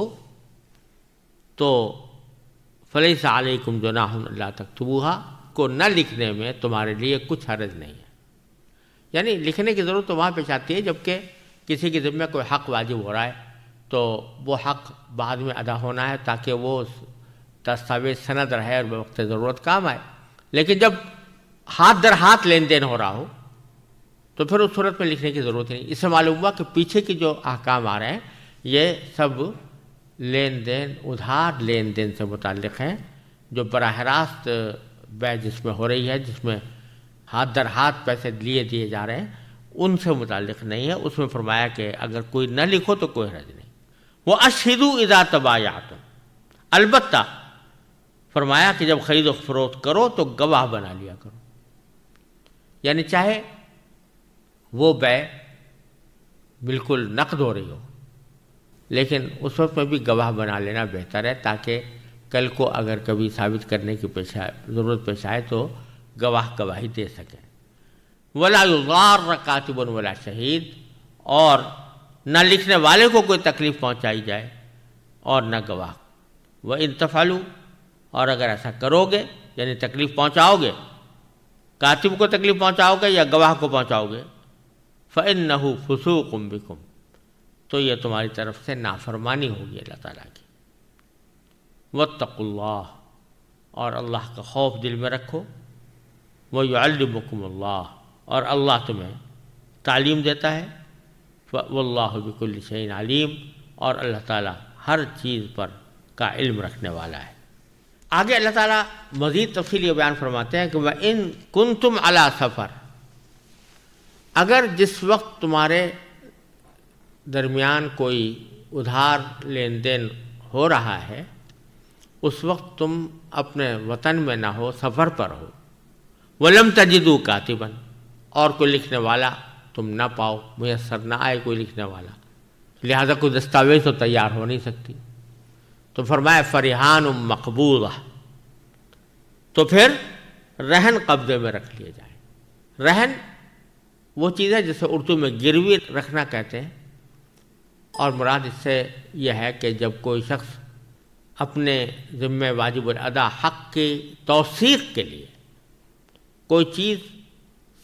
तो फलेसा आलकुम जुनाह अल्लाह तक तबूहा को न लिखने में तुम्हारे लिए कुछ हर्ज नहीं है यानी लिखने की ज़रूरत तो वहाँ पेश आती है जबकि किसी के ज़िम्मे कोई हक़ वाजिब हो रहा है तो वो हक़ बाद में अदा होना है ताकि वो दस्तावेज सनद रहे और वक्त ज़रूरत काम आए लेकिन जब हाथ दर हाथ लेन देन हो रहा हो तो फिर उस सूरत में लिखने की ज़रूरत नहीं इससे मालूम हुआ कि पीछे के जो अहकाम आ रहे हैं ये सब लेन देन उधार लेन देन से मुतक़ हैं जो बरह रास्त वह जिसमें हो रही है जिसमें हाथ दर हाथ पैसे लिए दिए जा रहे हैं उनसे मुतक नहीं है उसमें फरमाया कि अगर कोई न लिखो तो कोई हरज नहीं वो अशिदु इदा तबायात अलबत् फरमाया कि जब खरीद फरोख करो तो गवाह बना लिया करो यानी चाहे वो बै बिल्कुल नकद हो रही हो लेकिन उस वक्त में भी गवाह बना लेना बेहतर है ताकि कल को अगर कभी साबित करने की पेशा ज़रूरत पेश आए तो गवाह गवाही दे सकें वला युगार कातिबन वला शहीद और न लिखने वाले को कोई तकलीफ़ पहुंचाई जाए और न गवाह व इंतफालू और अगर ऐसा करोगे यानी तकलीफ़ पहुंचाओगे कातिब को तकलीफ़ पहुंचाओगे या गवाह को पहुंचाओगे फ़ैन नहू फसू कुम्बिकुम तो ये तुम्हारी तरफ से नाफरमानी होगी अल्लाह ताला की वत्तकुल्लाह और अल्लाह का खौफ दिल में रखो वह अल्लबकुमल्लाह और अल्लाह तुम्हें तालीम देता है वल्लाह आलिम और अल्लाह ताला हर चीज़ पर का इल्म रखने वाला है आगे अल्लाह ताला मज़ीद तफसील बयान फरमाते हैं कि वह इन कुन तुम अला सफ़र अगर जिस वक्त तुम्हारे दरमियान कोई उधार लेन देन हो रहा है उस वक्त तुम अपने वतन में ना हो सफ़र पर हो वलम तजिदू कातिबन और कोई लिखने वाला तुम ना पाओ मुयसर ना आए कोई लिखने वाला लिहाजा कोई दस्तावेज तो तैयार हो नहीं सकती तो फरमाए फरिहान मकबूल तो फिर रहन कब्जे में रख लिए जाए रहन वो चीज़ है जिसे उर्दू में गिरवी रखना कहते हैं और मुराद इससे यह है कि जब कोई शख्स अपने ज़िम्मे वाजिब अदा हक़ की तोसीक के लिए कोई चीज़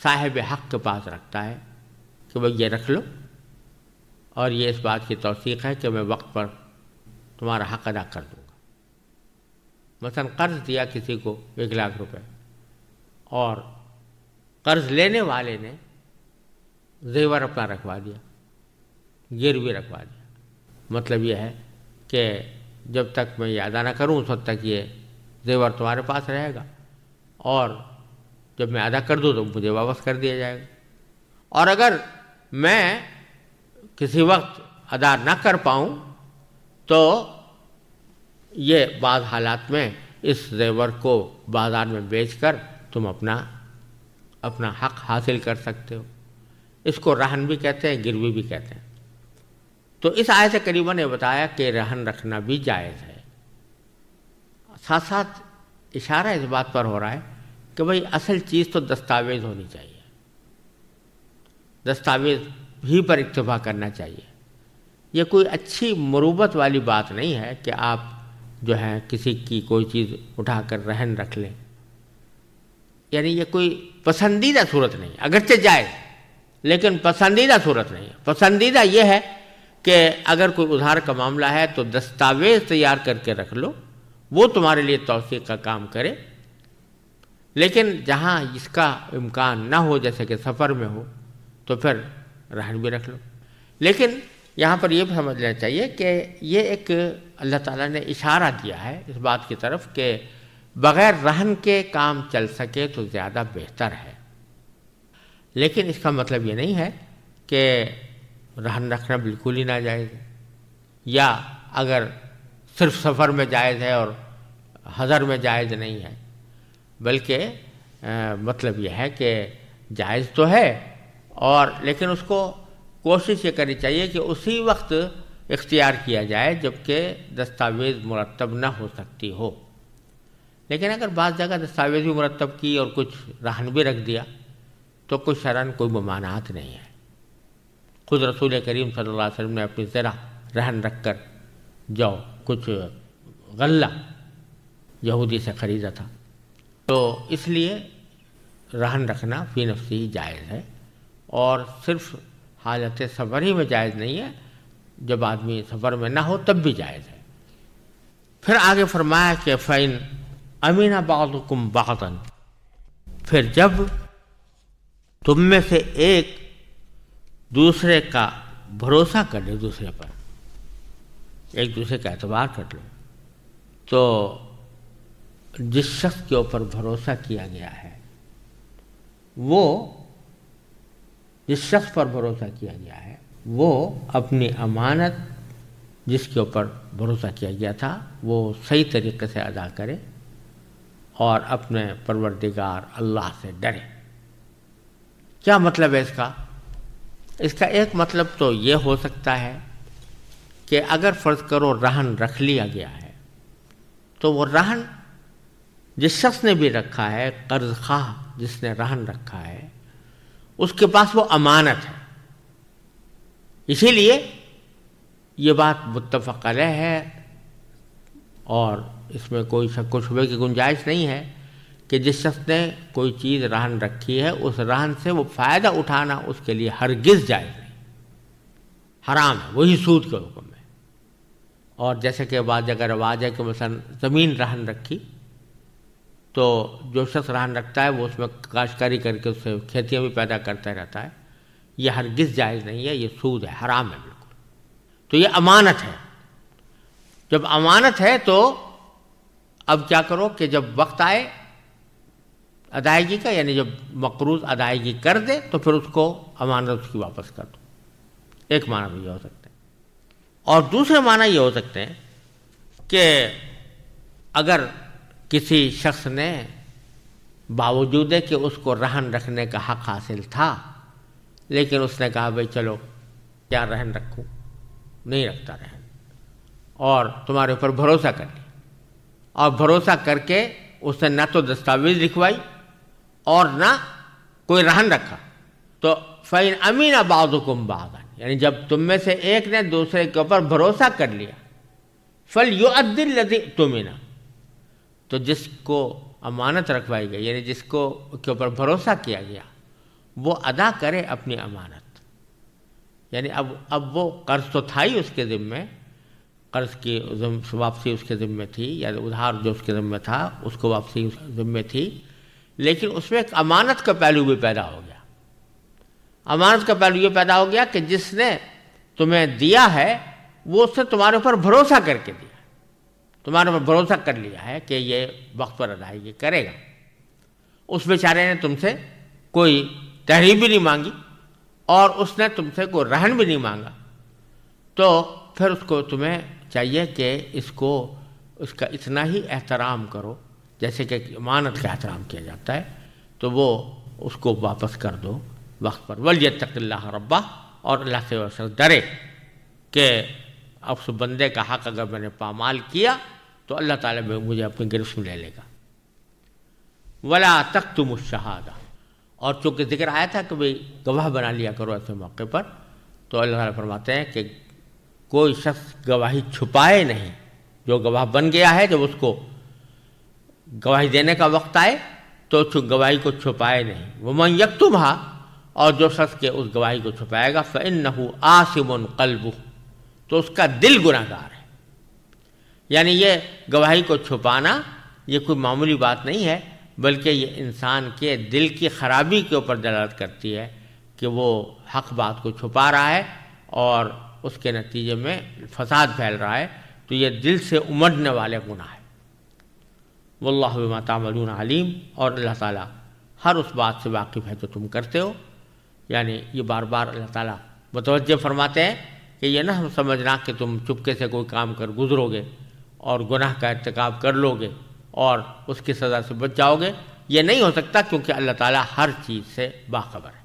साहिब हक़ के पास रखता है कि भाई ये रख लो और ये इस बात की तोसीक है कि मैं वक्त पर तुम्हारा हक़ अदा कर दूँगा मसलन कर्ज़ दिया किसी को एक लाख रुपए और कर्ज़ लेने वाले ने जेवर अपना रखवा दिया गिरवी रखवा दिया मतलब यह है कि जब तक मैं ना करूँ तब तक ये जेवर तुम्हारे पास रहेगा और जब मैं अदा कर दूँ तो मुझे वापस कर दिया जाएगा और अगर मैं किसी वक्त अदा ना कर पाऊँ तो ये बाद हालात में इस जेवर को बाज़ार में बेचकर तुम अपना अपना हक हासिल कर सकते हो इसको रहन भी कहते हैं गिरवी भी कहते हैं तो इस आयत करीबा ने बताया कि रहन रखना भी जायज़ है साथ साथ इशारा इस बात पर हो रहा है कि भाई असल चीज़ तो दस्तावेज़ होनी चाहिए दस्तावेज़ ही पर इतफा करना चाहिए यह कोई अच्छी मरूबत वाली बात नहीं है कि आप जो है किसी की कोई चीज़ उठाकर रहन रख लें यानी यह कोई पसंदीदा सूरत नहीं अगरचे जाए लेकिन पसंदीदा सूरत नहीं है पसंदीदा यह है कि अगर कोई उधार का मामला है तो दस्तावेज तैयार करके रख लो वो तुम्हारे लिए तोसीे का काम करे लेकिन जहाँ इसका इम्कान ना हो जैसे कि सफ़र में हो तो फिर रहन भी रख लो लेकिन यहाँ पर यह समझ लेना चाहिए कि ये एक अल्लाह ताला ने इशारा दिया है इस बात की तरफ कि बग़ैर रहन के काम चल सके तो ज़्यादा बेहतर है लेकिन इसका मतलब ये नहीं है कि रहन रखना बिल्कुल ही ना जायज़ या अगर सिर्फ सफ़र में जायज़ है और हज़र में जायज़ नहीं है बल्कि मतलब यह है कि जायज़ तो है और लेकिन उसको कोशिश ये करनी चाहिए कि उसी वक्त इख्तियार किया जाए जबकि दस्तावेज़ मुरतब ना हो सकती हो लेकिन अगर बाद जगह दस्तावेज़ भी मुरतब की और कुछ रहन भी रख दिया तो कोई शरण कोई ममानात नहीं है खुद रसूल करीम सल्ला अलैहि ने अपनी ज़रा रहन रख कर जाओ कुछ गल्ला यहूदी से ख़रीदा था तो इसलिए रहन रखना फ़ी नफसी ही जायज़ है और सिर्फ हालत सफ़र ही में जायज़ नहीं है जब आदमी सफ़र में ना हो तब भी जायज़ है फिर आगे फरमाया कि फ़ैन अमीना बागुकुम बागन फिर जब तुम में से एक दूसरे का भरोसा कर लो दूसरे पर एक दूसरे का एतबार कर लो तो जिस शख्स के ऊपर भरोसा किया गया है वो जिस शख्स पर भरोसा किया गया है वो अपनी अमानत जिसके ऊपर भरोसा किया गया था वो सही तरीके से अदा करे और अपने परवरदिगार अल्लाह से डरे क्या मतलब है इसका इसका एक मतलब तो ये हो सकता है कि अगर फ़र्ज़ करो रहन रख लिया गया है तो वो रहन जिस शख्स ने भी रखा है कर्ज खा जिसने रहन रखा है उसके पास वो अमानत है इसीलिए ये बात मुतफ़ल है और इसमें कोई शक शुबे की गुंजाइश नहीं है कि जिस शख्स ने कोई चीज़ रहन रखी है उस रहन से वो फ़ायदा उठाना उसके लिए हरगिज़ जायज़ नहीं हराम है वही सूद के हुक्म है और जैसे कि वाज अगर वाज है कि मसलन ज़मीन रहन रखी तो जो शख्स रहन रखता है वो उसमें काश्तकारी करके उससे खेतियाँ भी पैदा करता रहता है ये हरगिज़ जायज़ नहीं है ये सूद है हराम है बिल्कुल तो ये अमानत है जब अमानत है तो अब क्या करो कि जब वक्त आए अदायगी का यानी जब मकरूज अदायगी कर दे तो फिर उसको अमानत उसकी वापस कर दो एक माना भी ये हो सकते हैं और दूसरे माना ये हो सकते हैं कि अगर किसी शख्स ने बावजूद कि उसको रहन रखने का हक हासिल था लेकिन उसने कहा भाई चलो क्या रहन रखूं नहीं रखता रहन और तुम्हारे ऊपर भरोसा कर लिया और भरोसा करके उसने न तो दस्तावेज़ लिखवाई और ना कोई रहन रखा तो फ़ैन अमीन बादुकुम बागन यानी जब तुम में से एक ने दूसरे के ऊपर भरोसा कर लिया फल यो अदिल लदी तुमिना तो जिसको अमानत रखवाई गई यानी जिसको के ऊपर भरोसा किया गया वो अदा करे अपनी अमानत यानी अब अब वो कर्ज तो था ही उसके ज़िम्मे कर्ज की वापसी उसके ज़िम्मे थी या उधार जो उसके ज़िम्मे था उसको वापसी उसके ज़िम्मे थी लेकिन उसमें एक अमानत का पहलू भी पैदा हो गया अमानत का पहलू ये पैदा हो गया कि जिसने तुम्हें दिया है वो उसने तुम्हारे ऊपर भरोसा करके दिया तुम्हारे ऊपर भरोसा कर लिया है कि ये वक्त पर अदायगी करेगा उस बेचारे ने तुमसे कोई तहरीर भी नहीं मांगी और उसने तुमसे कोई रहन भी नहीं मांगा तो फिर उसको तुम्हें चाहिए कि इसको उसका इतना ही एहतराम करो जैसे कि अमानत का एहतराम किया जाता है तो वो उसको वापस कर दो वक्त पर वल तकल्ला रब्बा और अल्लाह से वसल डरे कि अब उस बंदे का हक अगर मैंने पामाल किया तो अल्लाह ताला मुझे अपनी गिरफ्त में ले लेगा वला तक तुम शहादा और चूँकि जिक्र आया था कि भाई गवाह बना लिया करो ऐसे मौके पर तो अल्लाह ताला फरमाते हैं कि कोई शख्स गवाही छुपाए नहीं जो गवाह बन गया है जब उसको गवाही देने का वक्त आए तो गवाही को छुपाए नहीं वो मन यकतुभा और जो शख्स के उस गवाही को छुपाएगा फ़िन नहू आसिम कल्बु तो उसका दिल गुनागार है यानी ये गवाही को छुपाना ये कोई मामूली बात नहीं है बल्कि ये इंसान के दिल की खराबी के ऊपर दलालत करती है कि वो हक बात को छुपा रहा है और उसके नतीजे में फसाद फैल रहा है तो ये दिल से उमड़ने वाले गुनाह है वल्ला तामलून आलिम और अल्लाह ताला हर उस बात से वाकिफ़ है जो तुम करते हो यानी ये बार बार अल्लाह ताला मतवज फरमाते हैं कि यह ना हम समझना कि तुम चुपके से कोई काम कर गुजरोगे और गुनाह का इरतकब कर लोगे और उसकी सज़ा से बच जाओगे ये नहीं हो सकता क्योंकि अल्लाह ताला हर चीज़ से बाखबर है